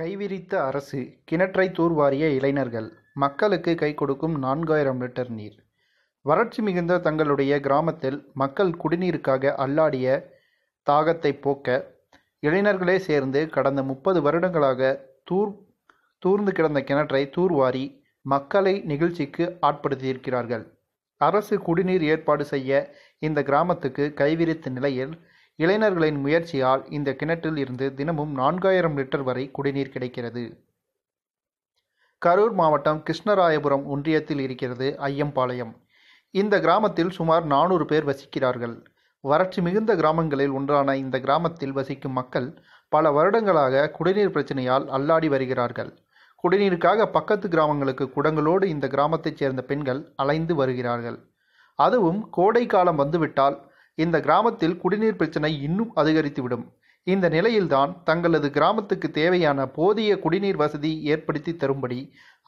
கைவிரித்த அரசு கிணற்றை தூர்வாரிய இளைஞர்கள் மக்களுக்கு கை கொடுக்கும் நான்காயிரம் லிட்டர் நீர் வறட்சி மிகுந்த தங்களுடைய கிராமத்தில் மக்கள் குடிநீருக்காக அல்லாடிய தாகத்தை போக்க இளைஞர்களே சேர்ந்து கடந்த முப்பது வருடங்களாக தூர் தூர்ந்து கிடந்த கிணற்றை தூர்வாரி மக்களை நிகழ்ச்சிக்கு ஆட்படுத்தியிருக்கிறார்கள் அரசு குடிநீர் ஏற்பாடு செய்ய இந்த கிராமத்துக்கு கைவிரித்த நிலையில் இளைஞர்களின் முயற்சியால் இந்த கிணற்றில் இருந்து தினமும் நான்காயிரம் லிட்டர் வரை குடிநீர் கிடைக்கிறது கரூர் மாவட்டம் கிருஷ்ணராயபுரம் ஒன்றியத்தில் இருக்கிறது ஐயம்பாளையம் இந்த கிராமத்தில் சுமார் நானூறு பேர் வசிக்கிறார்கள் வறட்சி மிகுந்த கிராமங்களில் ஒன்றான இந்த கிராமத்தில் வசிக்கும் மக்கள் பல வருடங்களாக குடிநீர் பிரச்சனையால் அல்லாடி வருகிறார்கள் குடிநீருக்காக பக்கத்து கிராமங்களுக்கு குடங்களோடு இந்த கிராமத்தைச் சேர்ந்த பெண்கள் அலைந்து வருகிறார்கள் அதுவும் கோடை காலம் வந்துவிட்டால் இந்த கிராமத்தில் குடிநீர் பிரச்சனை இன்னும் அதிகரித்துவிடும் இந்த நிலையில்தான் தங்களது கிராமத்துக்கு தேவையான போதிய குடிநீர் வசதி ஏற்படுத்தி தரும்படி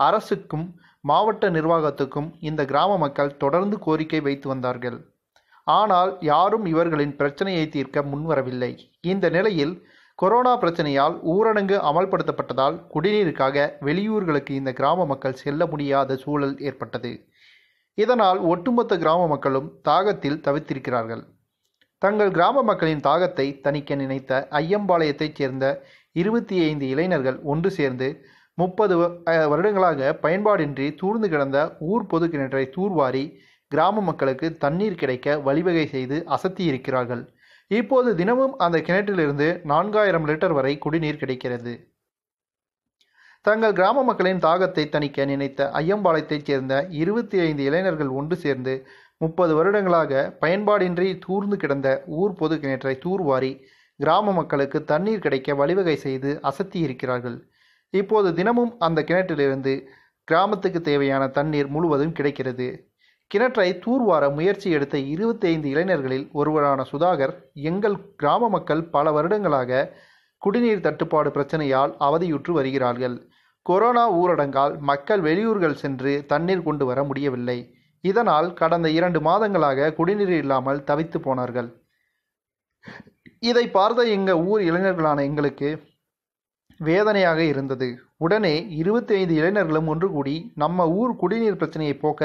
அரசுக்கும் மாவட்ட நிர்வாகத்துக்கும் இந்த கிராம மக்கள் தொடர்ந்து கோரிக்கை வைத்து வந்தார்கள் ஆனால் யாரும் இவர்களின் பிரச்சனையை தீர்க்க முன்வரவில்லை இந்த நிலையில் கொரோனா பிரச்சனையால் ஊரடங்கு அமல்படுத்தப்பட்டதால் குடிநீருக்காக வெளியூர்களுக்கு இந்த கிராம மக்கள் செல்ல முடியாத சூழல் ஏற்பட்டது இதனால் ஒட்டுமொத்த கிராம மக்களும் தாகத்தில் தவித்திருக்கிறார்கள் தங்கள் கிராம மக்களின் தாகத்தை தணிக்க நினைத்த ஐயம்பாளையத்தைச் சேர்ந்த இருபத்தி ஐந்து இளைஞர்கள் ஒன்று சேர்ந்து முப்பது வருடங்களாக பயன்பாடின்றி தூர்ந்து கிடந்த ஊர் பொது கிணற்றை தூர்வாரி கிராம மக்களுக்கு தண்ணீர் கிடைக்க வழிவகை செய்து அசத்தி இருக்கிறார்கள் இப்போது தினமும் அந்த கிணற்றிலிருந்து நான்காயிரம் லிட்டர் வரை குடிநீர் கிடைக்கிறது தங்கள் கிராம மக்களின் தாகத்தை தணிக்க நினைத்த ஐயம்பாளையத்தைச் சேர்ந்த இருபத்தி ஐந்து இளைஞர்கள் ஒன்று சேர்ந்து முப்பது வருடங்களாக பயன்பாடின்றி தூர்ந்து கிடந்த ஊர் பொது கிணற்றை தூர்வாரி கிராம மக்களுக்கு தண்ணீர் கிடைக்க வழிவகை செய்து அசத்தி இருக்கிறார்கள் இப்போது தினமும் அந்த கிணற்றிலிருந்து கிராமத்துக்கு தேவையான தண்ணீர் முழுவதும் கிடைக்கிறது கிணற்றை தூர்வார முயற்சி எடுத்த இருபத்தைந்து இளைஞர்களில் ஒருவரான சுதாகர் எங்கள் கிராம மக்கள் பல வருடங்களாக குடிநீர் தட்டுப்பாடு பிரச்சனையால் அவதியுற்று வருகிறார்கள் கொரோனா ஊரடங்கால் மக்கள் வெளியூர்கள் சென்று தண்ணீர் கொண்டு வர முடியவில்லை இதனால் கடந்த இரண்டு மாதங்களாக குடிநீர் இல்லாமல் தவித்து போனார்கள் இதை பார்த்த எங்கள் ஊர் இளைஞர்களான எங்களுக்கு வேதனையாக இருந்தது உடனே இருபத்தி ஐந்து இளைஞர்களும் ஒன்று கூடி நம்ம ஊர் குடிநீர் பிரச்சனையை போக்க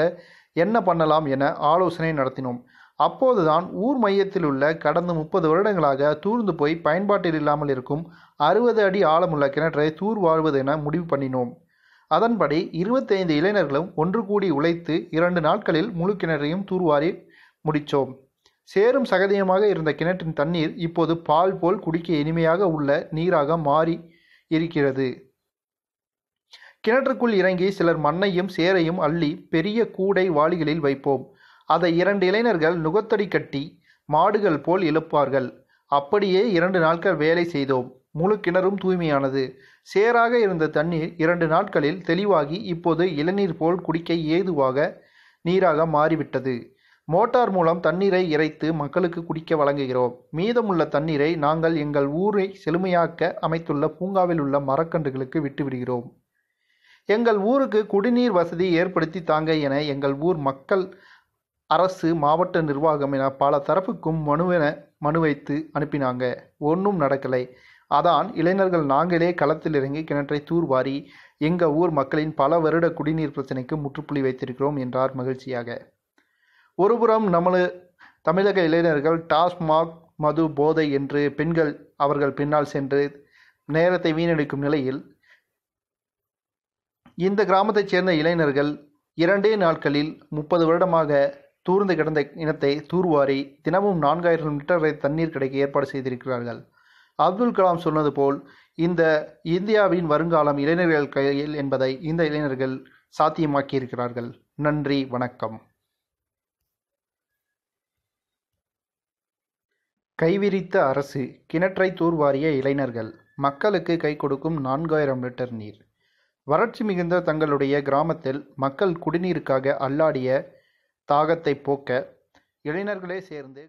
என்ன பண்ணலாம் என ஆலோசனை நடத்தினோம் அப்போதுதான் ஊர் மையத்தில் உள்ள கடந்த முப்பது வருடங்களாக தூர்ந்து போய் பயன்பாட்டில் இல்லாமல் இருக்கும் அறுபது அடி ஆழமுள்ள கிணற்றை தூர் வாழ்வது என முடிவு பண்ணினோம் அதன்படி இருபத்தைந்து இளைஞர்களும் ஒன்று கூடி உழைத்து இரண்டு நாட்களில் முழு கிணறையும் தூர்வாரி முடித்தோம் சேரும் சகதியமாக இருந்த கிணற்றின் தண்ணீர் இப்போது பால் போல் குடிக்க இனிமையாக உள்ள நீராக மாறி இருக்கிறது கிணற்றுக்குள் இறங்கி சிலர் மண்ணையும் சேரையும் அள்ளி பெரிய கூடை வாளிகளில் வைப்போம் அதை இரண்டு இளைஞர்கள் நுகத்தடி கட்டி மாடுகள் போல் எழுப்பார்கள் அப்படியே இரண்டு நாட்கள் வேலை செய்தோம் முழு கிணறும் தூய்மையானது சேராக இருந்த தண்ணீர் இரண்டு நாட்களில் தெளிவாகி இப்போது இளநீர் போல் குடிக்க ஏதுவாக நீராக மாறிவிட்டது மோட்டார் மூலம் தண்ணீரை இறைத்து மக்களுக்கு குடிக்க வழங்குகிறோம் மீதமுள்ள தண்ணீரை நாங்கள் எங்கள் ஊரை செழுமையாக்க அமைத்துள்ள பூங்காவில் உள்ள மரக்கன்றுகளுக்கு விட்டுவிடுகிறோம் எங்கள் ஊருக்கு குடிநீர் வசதி ஏற்படுத்தி தாங்க என எங்கள் ஊர் மக்கள் அரசு மாவட்ட நிர்வாகம் என பல தரப்புக்கும் மனுவென மனு வைத்து அனுப்பினாங்க ஒன்றும் நடக்கலை அதான் இளைஞர்கள் நாங்களே களத்தில் இறங்கி கிணற்றை தூர்வாரி எங்க ஊர் மக்களின் பல வருட குடிநீர் பிரச்சனைக்கு முற்றுப்புள்ளி வைத்திருக்கிறோம் என்றார் மகிழ்ச்சியாக ஒருபுறம் நமது தமிழக இளைஞர்கள் டாஸ்மாக் மது போதை என்று பெண்கள் அவர்கள் பின்னால் சென்று நேரத்தை வீணடிக்கும் நிலையில் இந்த கிராமத்தைச் சேர்ந்த இளைஞர்கள் இரண்டே நாட்களில் முப்பது வருடமாக தூர்ந்து கிடந்த இனத்தை தூர்வாரி தினமும் நான்காயிரம் லிட்டர் தண்ணீர் கிடைக்க ஏற்பாடு செய்திருக்கிறார்கள் அப்துல் கலாம் சொன்னது போல் இந்த இந்தியாவின் வருங்காலம் இளைஞர்கள் கையில் என்பதை இந்த இளைஞர்கள் சாத்தியமாக்கியிருக்கிறார்கள் நன்றி வணக்கம் கைவிரித்த அரசு கிணற்றை தூர்வாரிய இளைஞர்கள் மக்களுக்கு கை கொடுக்கும் நான்காயிரம் லிட்டர் நீர் வறட்சி மிகுந்த தங்களுடைய கிராமத்தில் மக்கள் குடிநீருக்காக அல்லாடிய தாகத்தை போக்க இளைஞர்களே சேர்ந்து